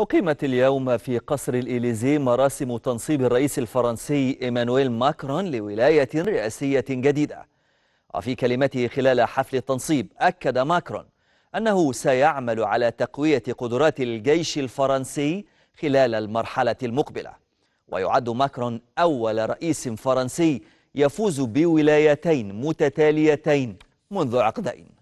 أقيمت اليوم في قصر الإليزي مراسم تنصيب الرئيس الفرنسي إيمانويل ماكرون لولاية رئاسية جديدة وفي كلمته خلال حفل التنصيب أكد ماكرون أنه سيعمل على تقوية قدرات الجيش الفرنسي خلال المرحلة المقبلة ويعد ماكرون أول رئيس فرنسي يفوز بولايتين متتاليتين منذ عقدين